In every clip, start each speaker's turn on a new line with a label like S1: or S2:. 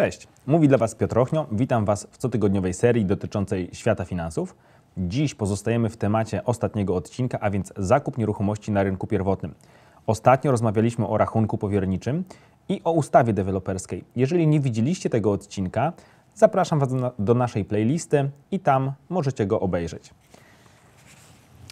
S1: Cześć, mówi dla Was Piotr Ochnio. Witam Was w cotygodniowej serii dotyczącej świata finansów. Dziś pozostajemy w temacie ostatniego odcinka, a więc zakup nieruchomości na rynku pierwotnym. Ostatnio rozmawialiśmy o rachunku powierniczym i o ustawie deweloperskiej. Jeżeli nie widzieliście tego odcinka, zapraszam Was do naszej playlisty i tam możecie go obejrzeć.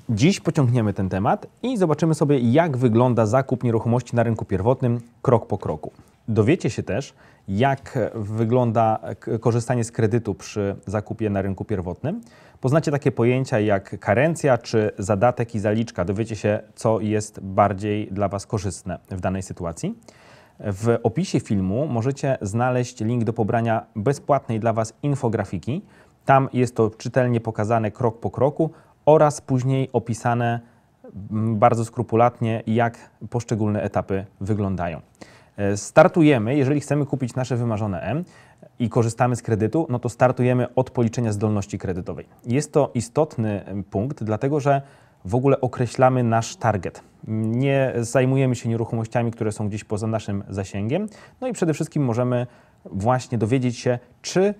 S1: Dziś pociągniemy ten temat i zobaczymy sobie, jak wygląda zakup nieruchomości na rynku pierwotnym krok po kroku. Dowiecie się też, jak wygląda korzystanie z kredytu przy zakupie na rynku pierwotnym. Poznacie takie pojęcia jak karencja czy zadatek i zaliczka. Dowiecie się, co jest bardziej dla Was korzystne w danej sytuacji. W opisie filmu możecie znaleźć link do pobrania bezpłatnej dla Was infografiki. Tam jest to czytelnie pokazane krok po kroku oraz później opisane mm, bardzo skrupulatnie, jak poszczególne etapy wyglądają. E, startujemy, jeżeli chcemy kupić nasze wymarzone M i korzystamy z kredytu, no to startujemy od policzenia zdolności kredytowej. Jest to istotny punkt, dlatego że w ogóle określamy nasz target. Nie zajmujemy się nieruchomościami, które są gdzieś poza naszym zasięgiem. No i przede wszystkim możemy właśnie dowiedzieć się, czy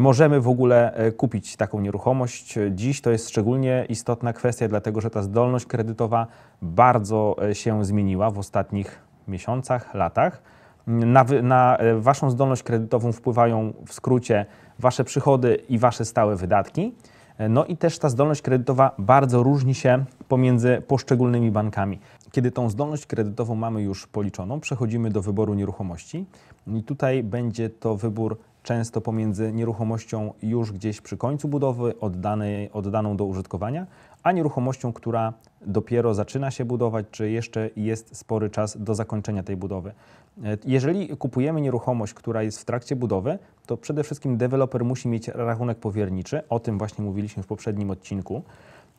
S1: możemy w ogóle e, kupić taką nieruchomość. Dziś to jest szczególnie istotna kwestia, dlatego że ta zdolność kredytowa bardzo e, się zmieniła w ostatnich miesiącach, latach. Na, na, e, waszą zdolność kredytową wpływają w skrócie wasze przychody i wasze stałe wydatki. E, no i też ta zdolność kredytowa bardzo różni się pomiędzy poszczególnymi bankami. Kiedy tą zdolność kredytową mamy już policzoną, przechodzimy do wyboru nieruchomości. I tutaj będzie to wybór często pomiędzy nieruchomością już gdzieś przy końcu budowy, oddanej, oddaną do użytkowania, a nieruchomością, która dopiero zaczyna się budować, czy jeszcze jest spory czas do zakończenia tej budowy. E, jeżeli kupujemy nieruchomość, która jest w trakcie budowy, to przede wszystkim deweloper musi mieć rachunek powierniczy, o tym właśnie mówiliśmy w poprzednim odcinku.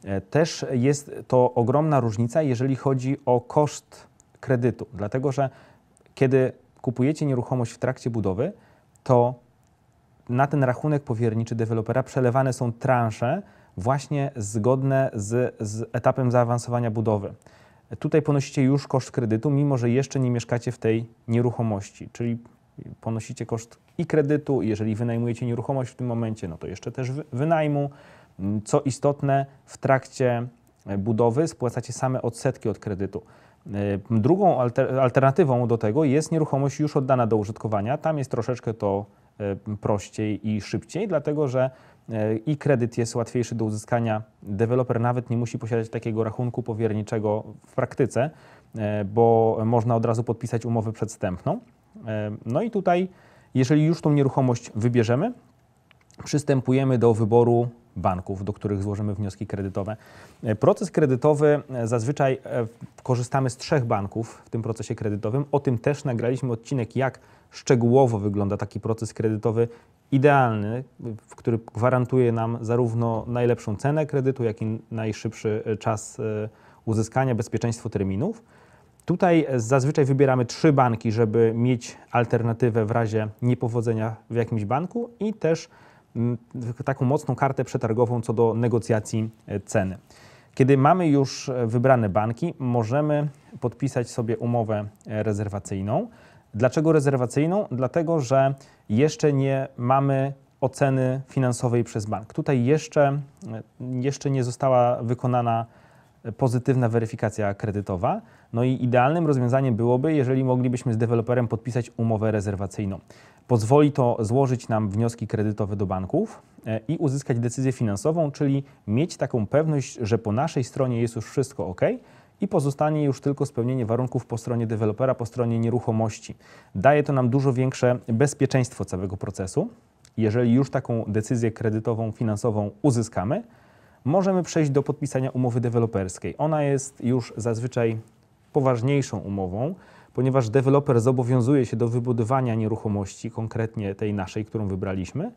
S1: E, też jest to ogromna różnica, jeżeli chodzi o koszt kredytu, dlatego że kiedy kupujecie nieruchomość w trakcie budowy, to na ten rachunek powierniczy dewelopera przelewane są transze właśnie zgodne z, z etapem zaawansowania budowy. Tutaj ponosicie już koszt kredytu, mimo że jeszcze nie mieszkacie w tej nieruchomości, czyli ponosicie koszt i kredytu, jeżeli wynajmujecie nieruchomość w tym momencie, no to jeszcze też wynajmu. Co istotne, w trakcie e, budowy spłacacie same odsetki od kredytu. E, drugą alternatywą do tego jest nieruchomość już oddana do użytkowania. Tam jest troszeczkę to E, prościej i szybciej, dlatego że e, i kredyt jest łatwiejszy do uzyskania. Deweloper nawet nie musi posiadać takiego rachunku powierniczego w praktyce, e, bo można od razu podpisać umowę przedstępną. No i tutaj, jeżeli już tą nieruchomość wybierzemy, przystępujemy do wyboru banków, do których złożymy wnioski kredytowe. E, proces kredytowy e, zazwyczaj e, korzystamy z trzech banków w tym procesie kredytowym. O tym też nagraliśmy odcinek, jak szczegółowo wygląda taki proces kredytowy idealny, który gwarantuje nam zarówno najlepszą cenę kredytu, jak i najszybszy czas uzyskania, bezpieczeństwo terminów. Tutaj zazwyczaj wybieramy trzy banki, żeby mieć alternatywę w razie niepowodzenia w jakimś banku i też taką mocną kartę przetargową co do negocjacji e, ceny. Kiedy mamy już e, wybrane banki, możemy podpisać sobie umowę e, rezerwacyjną. Dlaczego rezerwacyjną? Dlatego, że jeszcze nie mamy oceny finansowej przez bank. Tutaj jeszcze, jeszcze nie została wykonana pozytywna weryfikacja kredytowa. No i idealnym rozwiązaniem byłoby, jeżeli moglibyśmy z deweloperem podpisać umowę rezerwacyjną. Pozwoli to złożyć nam wnioski kredytowe do banków e, i uzyskać decyzję finansową, czyli mieć taką pewność, że po naszej stronie jest już wszystko ok i pozostanie już tylko spełnienie warunków po stronie dewelopera, po stronie nieruchomości. Daje to nam dużo większe bezpieczeństwo całego procesu. Jeżeli już taką decyzję kredytową, finansową uzyskamy, możemy przejść do podpisania umowy deweloperskiej. Ona jest już zazwyczaj poważniejszą umową ponieważ deweloper zobowiązuje się do wybudowania nieruchomości, konkretnie tej naszej, którą wybraliśmy,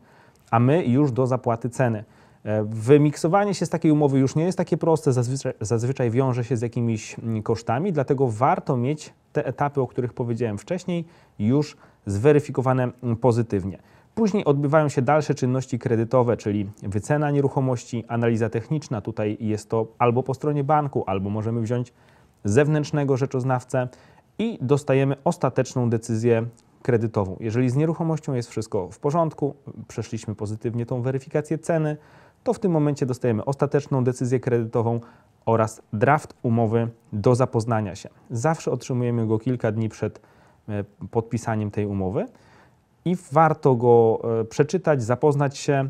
S1: a my już do zapłaty ceny. E, wymiksowanie się z takiej umowy już nie jest takie proste, zazwyczaj, zazwyczaj wiąże się z jakimiś mm, kosztami, dlatego warto mieć te etapy, o których powiedziałem wcześniej, już zweryfikowane mm, pozytywnie. Później odbywają się dalsze czynności kredytowe, czyli wycena nieruchomości, analiza techniczna. Tutaj jest to albo po stronie banku, albo możemy wziąć zewnętrznego rzeczoznawcę i dostajemy ostateczną decyzję kredytową. Jeżeli z nieruchomością jest wszystko w porządku, przeszliśmy pozytywnie tą weryfikację ceny, to w tym momencie dostajemy ostateczną decyzję kredytową oraz draft umowy do zapoznania się. Zawsze otrzymujemy go kilka dni przed e, podpisaniem tej umowy i warto go e, przeczytać, zapoznać się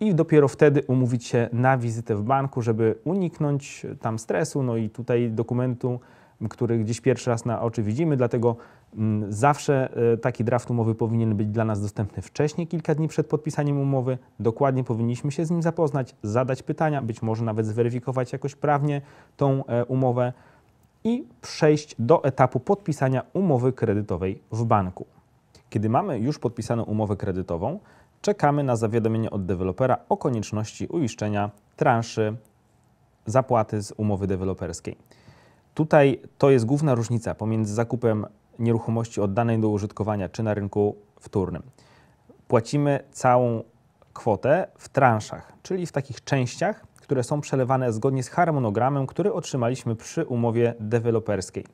S1: i dopiero wtedy umówić się na wizytę w banku, żeby uniknąć e, tam stresu, no i tutaj dokumentu których dziś pierwszy raz na oczy widzimy, dlatego mm, zawsze e, taki draft umowy powinien być dla nas dostępny wcześniej, kilka dni przed podpisaniem umowy. Dokładnie powinniśmy się z nim zapoznać, zadać pytania, być może nawet zweryfikować jakoś prawnie tą e, umowę i przejść do etapu podpisania umowy kredytowej w banku. Kiedy mamy już podpisaną umowę kredytową, czekamy na zawiadomienie od dewelopera o konieczności uiszczenia transzy zapłaty z umowy deweloperskiej. Tutaj to jest główna różnica pomiędzy zakupem nieruchomości oddanej do użytkowania czy na rynku wtórnym. Płacimy całą kwotę w transzach, czyli w takich częściach, które są przelewane zgodnie z harmonogramem, który otrzymaliśmy przy umowie deweloperskiej.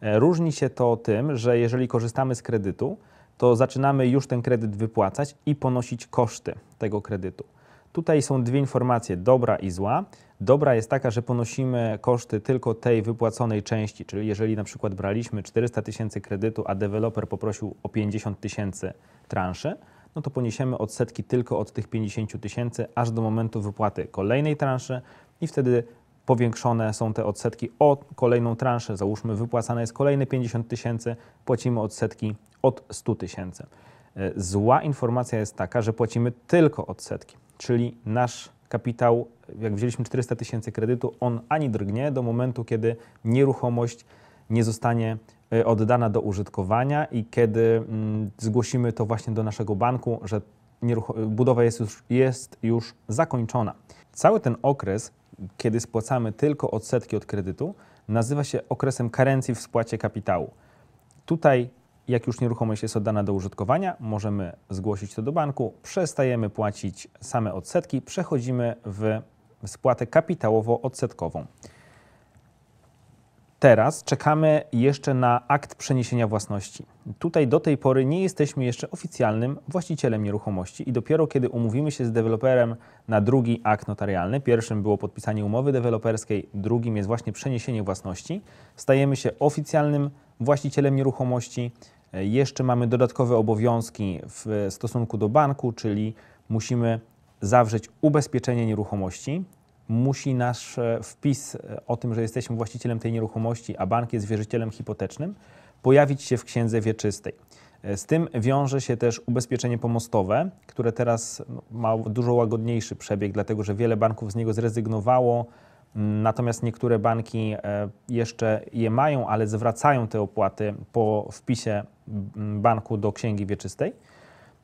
S1: E, różni się to tym, że jeżeli korzystamy z kredytu, to zaczynamy już ten kredyt wypłacać i ponosić koszty tego kredytu. Tutaj są dwie informacje: dobra i zła dobra jest taka, że ponosimy koszty tylko tej wypłaconej części, czyli jeżeli na przykład braliśmy 400 tysięcy kredytu, a deweloper poprosił o 50 tysięcy transzy, no to poniesiemy odsetki tylko od tych 50 tysięcy aż do momentu wypłaty kolejnej transzy i wtedy powiększone są te odsetki o kolejną transzę. Załóżmy, wypłacane jest kolejne 50 tysięcy, płacimy odsetki od 100 tysięcy. E, zła informacja jest taka, że płacimy tylko odsetki, czyli nasz kapitał, jak wzięliśmy 400 tysięcy kredytu, on ani drgnie do momentu, kiedy nieruchomość nie zostanie y, oddana do użytkowania i kiedy mm, zgłosimy to właśnie do naszego banku, że budowa jest już, jest już zakończona. Cały ten okres, kiedy spłacamy tylko odsetki od kredytu, nazywa się okresem karencji w spłacie kapitału. Tutaj jak już nieruchomość jest oddana do użytkowania, możemy zgłosić to do banku, przestajemy płacić same odsetki, przechodzimy w spłatę kapitałowo-odsetkową. Teraz czekamy jeszcze na akt przeniesienia własności. Tutaj do tej pory nie jesteśmy jeszcze oficjalnym właścicielem nieruchomości i dopiero kiedy umówimy się z deweloperem na drugi akt notarialny, pierwszym było podpisanie umowy deweloperskiej, drugim jest właśnie przeniesienie własności, stajemy się oficjalnym właścicielem nieruchomości, jeszcze mamy dodatkowe obowiązki w stosunku do banku, czyli musimy zawrzeć ubezpieczenie nieruchomości. Musi nasz e, wpis e, o tym, że jesteśmy właścicielem tej nieruchomości, a bank jest wierzycielem hipotecznym, pojawić się w księdze wieczystej. E, z tym wiąże się też ubezpieczenie pomostowe, które teraz no, ma dużo łagodniejszy przebieg, dlatego że wiele banków z niego zrezygnowało Natomiast niektóre banki e, jeszcze je mają, ale zwracają te opłaty po wpisie mm, banku do księgi wieczystej.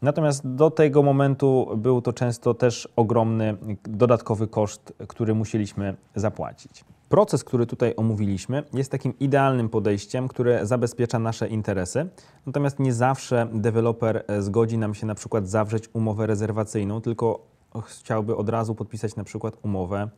S1: Natomiast do tego momentu był to często też ogromny dodatkowy koszt, który musieliśmy zapłacić. Proces, który tutaj omówiliśmy, jest takim idealnym podejściem, które zabezpiecza nasze interesy. Natomiast nie zawsze deweloper e, zgodzi nam się na przykład zawrzeć umowę rezerwacyjną, tylko chciałby od razu podpisać na przykład umowę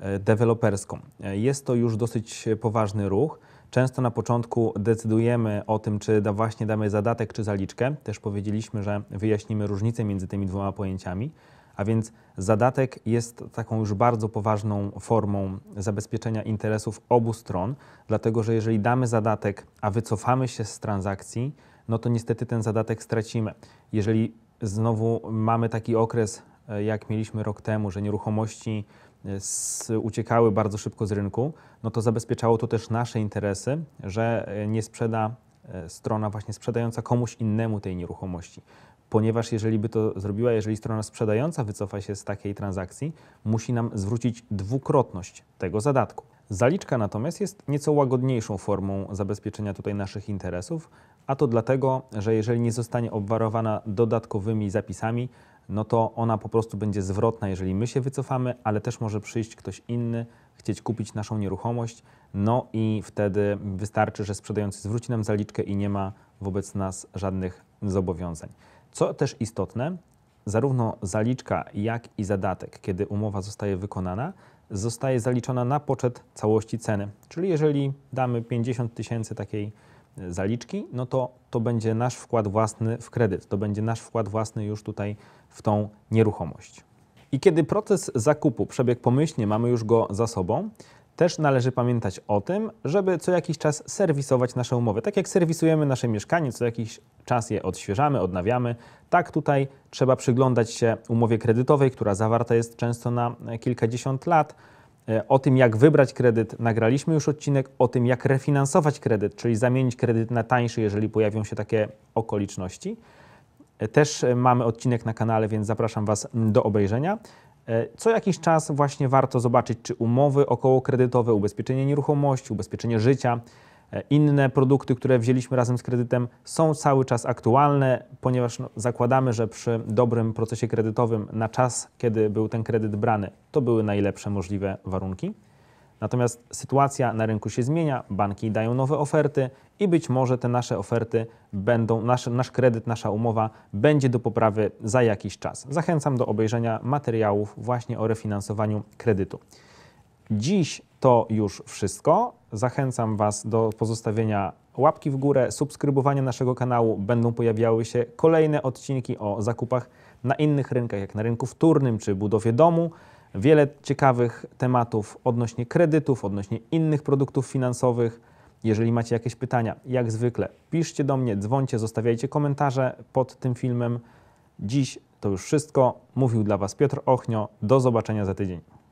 S1: E, deweloperską. E, jest to już dosyć poważny ruch. Często na początku decydujemy o tym, czy da właśnie damy zadatek czy zaliczkę. Też powiedzieliśmy, że wyjaśnimy różnicę między tymi dwoma pojęciami. A więc zadatek jest taką już bardzo poważną formą zabezpieczenia interesów obu stron, dlatego że jeżeli damy zadatek, a wycofamy się z transakcji, no to niestety ten zadatek stracimy. Jeżeli znowu mamy taki okres E, jak mieliśmy rok temu, że nieruchomości e, uciekały bardzo szybko z rynku, no to zabezpieczało to też nasze interesy, że e, nie sprzeda strona właśnie sprzedająca komuś innemu tej nieruchomości. Ponieważ jeżeli by to zrobiła, jeżeli strona sprzedająca wycofa się z takiej transakcji, musi nam zwrócić dwukrotność tego zadatku. Zaliczka natomiast jest nieco łagodniejszą formą zabezpieczenia tutaj naszych interesów, a to dlatego, że jeżeli nie zostanie obwarowana dodatkowymi zapisami, no to ona po prostu będzie zwrotna, jeżeli my się wycofamy, ale też może przyjść ktoś inny, chcieć kupić naszą nieruchomość, no i wtedy wystarczy, że sprzedający zwróci nam zaliczkę i nie ma wobec nas żadnych zobowiązań. Co też istotne, zarówno zaliczka, jak i zadatek, kiedy umowa zostaje wykonana, zostaje zaliczona na poczet całości ceny. Czyli jeżeli damy 50 tysięcy takiej zaliczki, no to to będzie nasz wkład własny w kredyt, to będzie nasz wkład własny już tutaj w tą nieruchomość. I kiedy proces zakupu przebiegł pomyślnie, mamy już go za sobą, też należy pamiętać o tym, żeby co jakiś czas serwisować nasze umowy. Tak jak serwisujemy nasze mieszkanie, co jakiś czas je odświeżamy, odnawiamy, tak tutaj trzeba przyglądać się umowie kredytowej, która zawarta jest często na kilkadziesiąt lat. E, o tym, jak wybrać kredyt, nagraliśmy już odcinek. O tym, jak refinansować kredyt, czyli zamienić kredyt na tańszy, jeżeli pojawią się takie okoliczności. E, też e, mamy odcinek na kanale, więc zapraszam Was do obejrzenia. Co jakiś czas właśnie warto zobaczyć, czy umowy około kredytowe, ubezpieczenie nieruchomości, ubezpieczenie życia, E, inne produkty, które wzięliśmy razem z kredytem, są cały czas aktualne, ponieważ no, zakładamy, że przy dobrym procesie kredytowym na czas, kiedy był ten kredyt brany, to były najlepsze możliwe warunki. Natomiast sytuacja na rynku się zmienia, banki dają nowe oferty i być może te nasze oferty będą, nasz, nasz kredyt, nasza umowa będzie do poprawy za jakiś czas. Zachęcam do obejrzenia materiałów właśnie o refinansowaniu kredytu. Dziś to już wszystko. Zachęcam Was do pozostawienia łapki w górę, subskrybowania naszego kanału. Będą pojawiały się kolejne odcinki o zakupach na innych rynkach, jak na rynku wtórnym czy budowie domu. Wiele ciekawych tematów odnośnie kredytów, odnośnie innych produktów finansowych. Jeżeli macie jakieś pytania, jak zwykle piszcie do mnie, dzwońcie, zostawiajcie komentarze pod tym filmem. Dziś to już wszystko. Mówił dla Was Piotr Ochnio. Do zobaczenia za tydzień.